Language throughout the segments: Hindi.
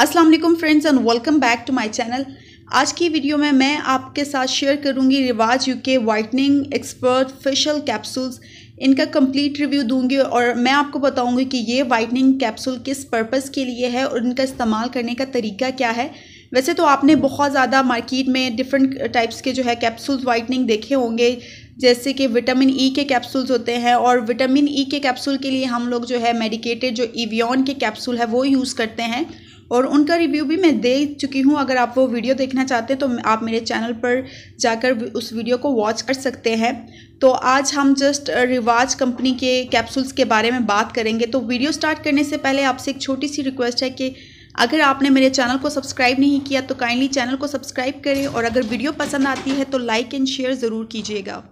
अस्सलाम वालेकुम friends and welcome back to my channel आज की वीडियो में मैं आपके साथ शेयर करूंगी रिवाज UK whitening expert facial capsules इनका कंप्लीट रिव्यू दूंगी और मैं आपको बताऊंगी कि ये वाइटनिंग कैप्सूल किस पर्पस के लिए है और इनका इस्तेमाल करने का तरीका क्या है वैसे तो आपने बहुत ज़्यादा मार्केट में डिफरेंट टाइप्स के जो है कैप्सूल्स वाइटनिंग देखे होंगे जैसे कि विटामिन ई e के कैप्सूल्स होते हैं और विटामिन ई e के कैप्सूल के लिए हम लोग जो है मेडिकेटेड जो ईवियन के कैप्सूल है वो यूज़ करते हैं और उनका रिव्यू भी मैं दे चुकी हूँ अगर आप वो वीडियो देखना चाहते हैं तो आप मेरे चैनल पर जाकर उस वीडियो को वॉच कर सकते हैं तो आज हम जस्ट रिवाज कंपनी के कैप्सूल्स के बारे में बात करेंगे तो वीडियो स्टार्ट करने से पहले आपसे एक छोटी सी रिक्वेस्ट है कि अगर आपने मेरे चैनल को सब्सक्राइब नहीं किया तो काइंडली चैनल को सब्सक्राइब करें और अगर वीडियो पसंद आती है तो लाइक एंड शेयर ज़रूर कीजिएगा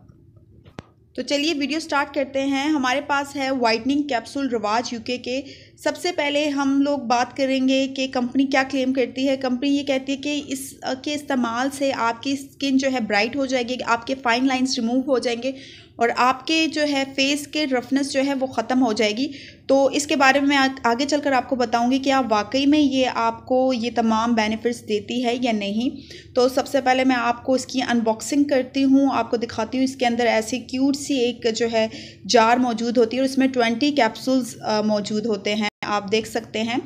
तो चलिए वीडियो स्टार्ट करते हैं हमारे पास है वाइटनिंग कैप्सूल रिवाज यूके के सबसे पहले हम लोग बात करेंगे कि कंपनी क्या क्लेम करती है कंपनी ये कहती है कि इस के इस्तेमाल से आपकी स्किन जो है ब्राइट हो जाएगी आपके फाइन लाइंस रिमूव हो जाएंगे और आपके जो है फेस के रफनेस जो है वो ख़त्म हो जाएगी तो इसके बारे में मैं आगे चलकर आपको बताऊंगी कि आप वाकई में ये आपको ये तमाम बेनिफिट्स देती है या नहीं तो सबसे पहले मैं आपको इसकी अनबॉक्सिंग करती हूँ आपको दिखाती हूँ इसके अंदर ऐसी क्यूट सी एक जो है जार मौजूद होती है और इसमें ट्वेंटी कैप्सूल्स मौजूद होते हैं आप देख सकते हैं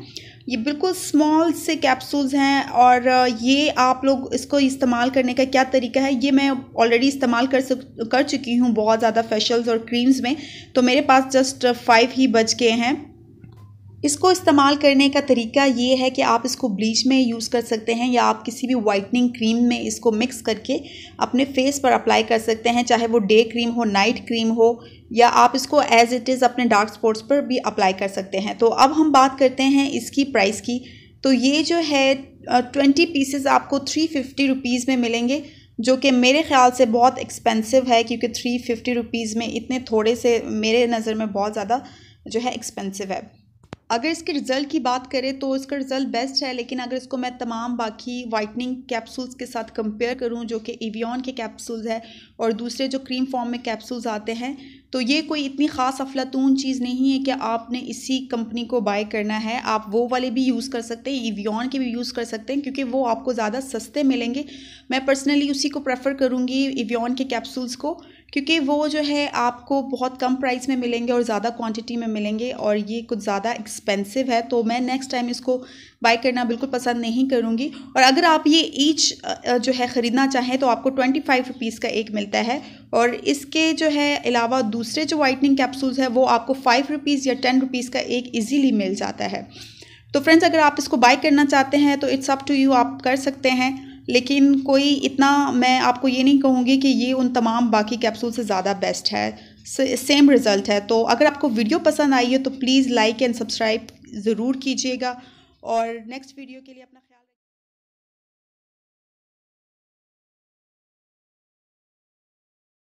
ये बिल्कुल स्मॉल से कैप्सूल्स हैं और ये आप लोग इसको इस्तेमाल करने का क्या तरीका है ये मैं ऑलरेडी इस्तेमाल कर सक कर चुकी हूँ बहुत ज़्यादा फेशल्स और क्रीम्स में तो मेरे पास जस्ट फाइव ही बच गए हैं इसको इस्तेमाल करने का तरीका ये है कि आप इसको ब्लीच में यूज़ कर सकते हैं या आप किसी भी वाइटनिंग क्रीम में इसको मिक्स करके अपने फेस पर अप्लाई कर सकते हैं चाहे वो डे क्रीम हो नाइट क्रीम हो या आप इसको एज इट इज़ अपने डार्क स्पॉट्स पर भी अप्लाई कर सकते हैं तो अब हम बात करते हैं इसकी प्राइस की तो ये जो है ट्वेंटी पीसेज आपको थ्री फिफ्टी रुपीज़ में मिलेंगे जो कि मेरे ख्याल से बहुत एक्सपेंसिव है क्योंकि थ्री फिफ्टी रुपीज़ में इतने थोड़े से मेरे नज़र में बहुत ज़्यादा जो है एक्सपेंसिव है अगर इसके रिज़ल्ट की बात करें तो इसका रिज़ल्ट बेस्ट है लेकिन अगर इसको मैं तमाम बाकी वाइटनिंग कैप्सूल्स के साथ कंपेयर करूं जो कि एवियन के कैप्सूल्स है और दूसरे जो क्रीम फॉर्म में कैप्सूल्स आते हैं तो ये कोई इतनी ख़ास अफलातून चीज़ नहीं है कि आपने इसी कंपनी को बाय करना है आप वो वाले भी यूज़ कर सकते हैं ईवियन के भी यूज़ कर सकते हैं क्योंकि वो आपको ज़्यादा सस्ते मिलेंगे मैं पर्सनली उसी को प्रेफर करूँगी ईवियन के कैप्सूल्स को क्योंकि वो जो है आपको बहुत कम प्राइस में मिलेंगे और ज़्यादा क्वांटिटी में मिलेंगे और ये कुछ ज़्यादा एक्सपेंसिव है तो मैं नेक्स्ट टाइम इसको बाई करना बिल्कुल पसंद नहीं करूँगी और अगर आप ये ईच जो है ख़रीदना चाहें तो आपको ट्वेंटी फाइव रुपीज़ का एक मिलता है और इसके जो है अलावा दूसरे जो वाइटनिंग कैप्सूल्स है वो आपको फ़ाइव रुपीज़ या टेन रुपीज़ का एक ईजीली मिल जाता है तो फ्रेंड्स अगर आप इसको बाय करना चाहते हैं तो इट्स अप टू यू आप कर सकते हैं लेकिन कोई इतना मैं आपको ये नहीं कहूँगी कि ये उन तमाम बाकी कैप्सूल से ज़्यादा बेस्ट है सेम रिज़ल्ट है तो अगर आपको वीडियो पसंद आई है तो प्लीज़ लाइक एंड सब्सक्राइब ज़रूर कीजिएगा और नेक्स्ट वीडियो के लिए अपना ख्याल